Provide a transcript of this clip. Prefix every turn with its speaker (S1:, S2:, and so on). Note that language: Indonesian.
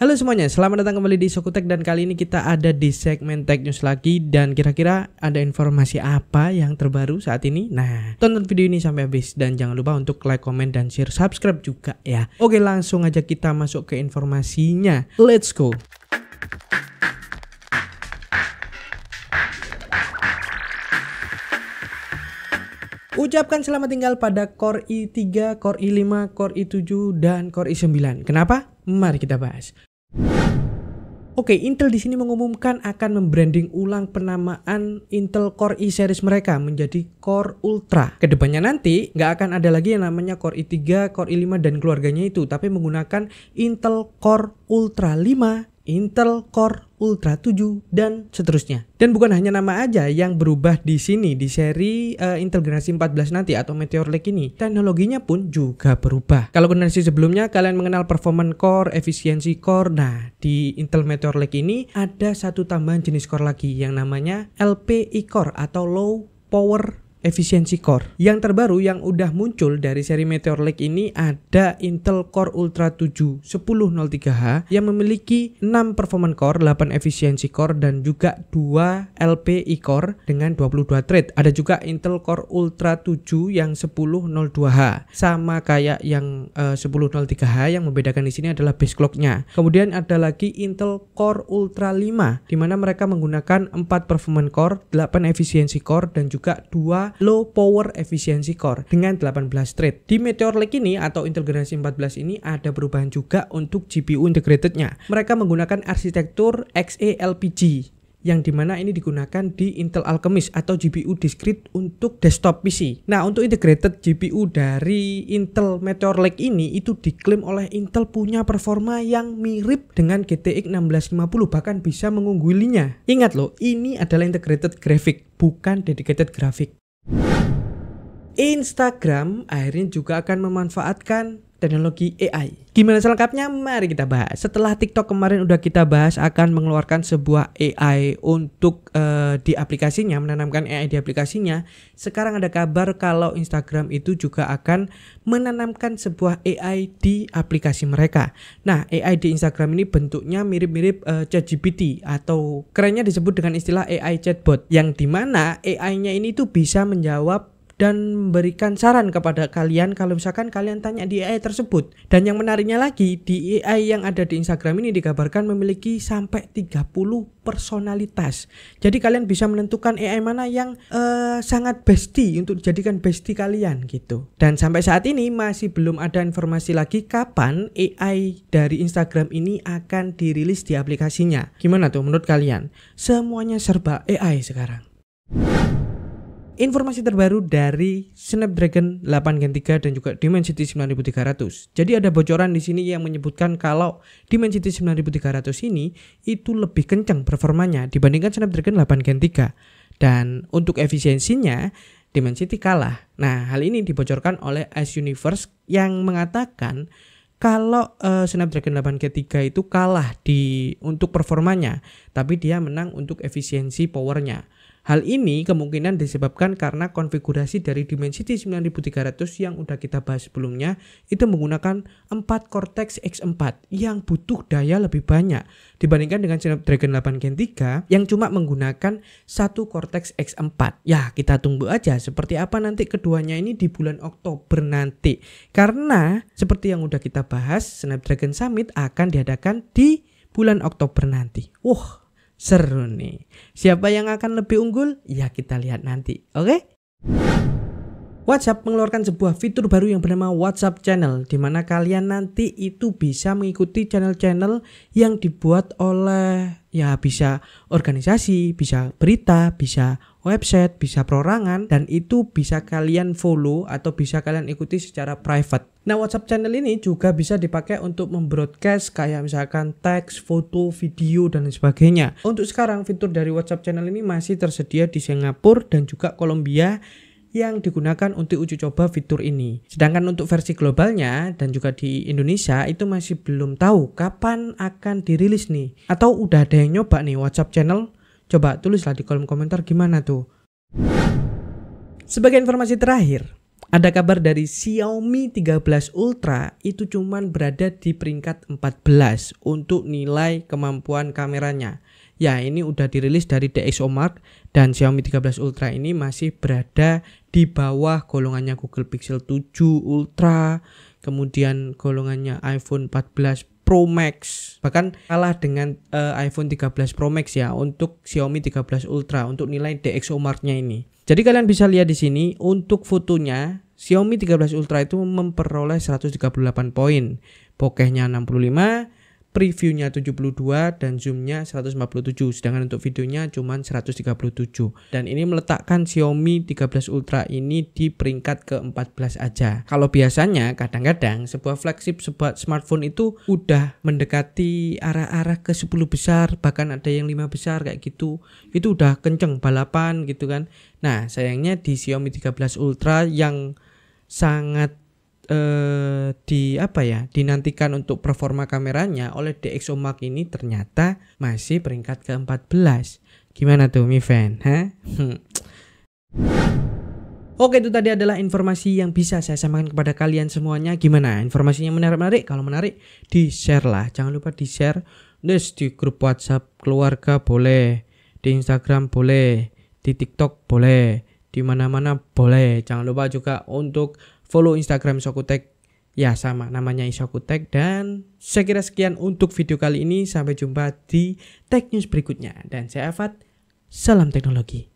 S1: Halo semuanya, selamat datang kembali di Sokutek dan kali ini kita ada di segmen Tech News lagi dan kira-kira ada informasi apa yang terbaru saat ini? Nah, tonton video ini sampai habis dan jangan lupa untuk like, comment, dan share, subscribe juga ya. Oke langsung aja kita masuk ke informasinya. Let's go! Ucapkan selamat tinggal pada Core i3, Core i5, Core i7, dan Core i9. Kenapa? Mari kita bahas. Oke, Intel di sini mengumumkan akan membranding ulang penamaan Intel Core i-series mereka menjadi Core Ultra. Kedepannya nanti nggak akan ada lagi yang namanya Core i3, Core i5 dan keluarganya itu, tapi menggunakan Intel Core Ultra 5 Intel Core Ultra 7 dan seterusnya. Dan bukan hanya nama aja yang berubah di sini di seri uh, Intel generasi 14 nanti atau Meteor Lake ini, teknologinya pun juga berubah. Kalau generasi sebelumnya kalian mengenal performance core, efisiensi core. Nah, di Intel Meteor Lake ini ada satu tambahan jenis core lagi yang namanya LPI core atau low power efisiensi core. Yang terbaru yang udah muncul dari seri Meteor Lake ini ada Intel Core Ultra 7 1003H yang memiliki 6 performance core, 8 efisiensi core dan juga 2 LPI core dengan 22 thread. Ada juga Intel Core Ultra 7 yang 1002H sama kayak yang eh, uh, 1003H yang membedakan di sini adalah base clocknya. Kemudian ada lagi Intel Core Ultra 5 di mana mereka menggunakan 4 performance core, 8 efisiensi core dan juga 2 Low Power Efficiency Core dengan 18 thread. Di Meteor Lake ini atau Intel generasi 14 ini ada perubahan juga untuk GPU integratednya. Mereka menggunakan arsitektur XALPG yang dimana ini digunakan di Intel Alchemist atau GPU discrete untuk desktop PC. Nah untuk integrated GPU dari Intel Meteor Lake ini itu diklaim oleh Intel punya performa yang mirip dengan GTX 1650 bahkan bisa mengunggulinya. Ingat loh ini adalah integrated graphic bukan dedicated graphic. Instagram akhirnya juga akan memanfaatkan teknologi AI. Gimana selengkapnya? Mari kita bahas. Setelah TikTok kemarin udah kita bahas akan mengeluarkan sebuah AI untuk uh, di aplikasinya, menanamkan AI di aplikasinya. Sekarang ada kabar kalau Instagram itu juga akan menanamkan sebuah AI di aplikasi mereka. Nah, AI di Instagram ini bentuknya mirip-mirip uh, ChatGPT atau kerennya disebut dengan istilah AI chatbot yang dimana AI-nya ini tuh bisa menjawab dan memberikan saran kepada kalian kalau misalkan kalian tanya di AI tersebut. Dan yang menariknya lagi, di AI yang ada di Instagram ini dikabarkan memiliki sampai 30 personalitas. Jadi kalian bisa menentukan AI mana yang uh, sangat bestie untuk dijadikan bestie kalian gitu. Dan sampai saat ini masih belum ada informasi lagi kapan AI dari Instagram ini akan dirilis di aplikasinya. Gimana tuh menurut kalian? Semuanya serba AI sekarang informasi terbaru dari Snapdragon 8 Gen 3 dan juga Dimensity 9300. Jadi ada bocoran di sini yang menyebutkan kalau Dimensity 9300 ini itu lebih kencang performanya dibandingkan Snapdragon 8 Gen 3. Dan untuk efisiensinya Dimensity kalah. Nah, hal ini dibocorkan oleh Ice Universe yang mengatakan kalau uh, Snapdragon 8 Gen 3 itu kalah di untuk performanya, tapi dia menang untuk efisiensi powernya. Hal ini kemungkinan disebabkan karena konfigurasi dari Dimensity 9300 yang udah kita bahas sebelumnya itu menggunakan 4 Cortex X4 yang butuh daya lebih banyak dibandingkan dengan Snapdragon 8 Gen 3 yang cuma menggunakan satu Cortex X4. Ya, kita tunggu aja seperti apa nanti keduanya ini di bulan Oktober nanti. Karena seperti yang udah kita bahas, Snapdragon Summit akan diadakan di bulan Oktober nanti. Wah, wow Seru nih. Siapa yang akan lebih unggul? Ya kita lihat nanti. Oke? Okay? WhatsApp mengeluarkan sebuah fitur baru yang bernama WhatsApp Channel, di mana kalian nanti itu bisa mengikuti channel-channel yang dibuat oleh ya bisa organisasi, bisa berita, bisa website, bisa perorangan, dan itu bisa kalian follow atau bisa kalian ikuti secara private. Nah, WhatsApp channel ini juga bisa dipakai untuk membroadcast kayak misalkan teks, foto, video, dan sebagainya. Untuk sekarang, fitur dari WhatsApp channel ini masih tersedia di Singapura dan juga Kolombia yang digunakan untuk uji coba fitur ini. Sedangkan untuk versi globalnya dan juga di Indonesia itu masih belum tahu kapan akan dirilis nih. Atau udah ada yang nyoba nih WhatsApp channel? Coba tulislah di kolom komentar gimana tuh. Sebagai informasi terakhir, ada kabar dari Xiaomi 13 Ultra itu cuman berada di peringkat 14 untuk nilai kemampuan kameranya ya ini udah dirilis dari DxO Mark dan Xiaomi 13 Ultra ini masih berada di bawah golongannya Google Pixel 7 Ultra, kemudian golongannya iPhone 14 Pro Max bahkan kalah dengan uh, iPhone 13 Pro Max ya untuk Xiaomi 13 Ultra untuk nilai mark nya ini. Jadi kalian bisa lihat di sini untuk fotonya Xiaomi 13 Ultra itu memperoleh 138 poin, bokehnya 65, previewnya 72 dan zoomnya 157 sedangkan untuk videonya cuma 137 dan ini meletakkan Xiaomi 13 Ultra ini di peringkat ke-14 aja kalau biasanya kadang-kadang sebuah flagship sebuah smartphone itu udah mendekati arah-arah ke 10 besar bahkan ada yang 5 besar kayak gitu itu udah kenceng balapan gitu kan nah sayangnya di Xiaomi 13 Ultra yang sangat eh, di apa ya dinantikan untuk performa kameranya oleh DxO Mark ini ternyata masih peringkat ke-14. Gimana tuh Mi Fan? Hah? Hmm. Oke itu tadi adalah informasi yang bisa saya sampaikan kepada kalian semuanya. Gimana informasinya menarik-menarik? Kalau menarik di-share lah. Jangan lupa di-share. Terus di grup WhatsApp keluarga boleh. Di Instagram boleh. Di TikTok boleh di mana-mana boleh. Jangan lupa juga untuk follow Instagram Sokutek. Ya sama namanya Isokutek dan saya kira sekian untuk video kali ini sampai jumpa di Tech News berikutnya dan saya Afat salam teknologi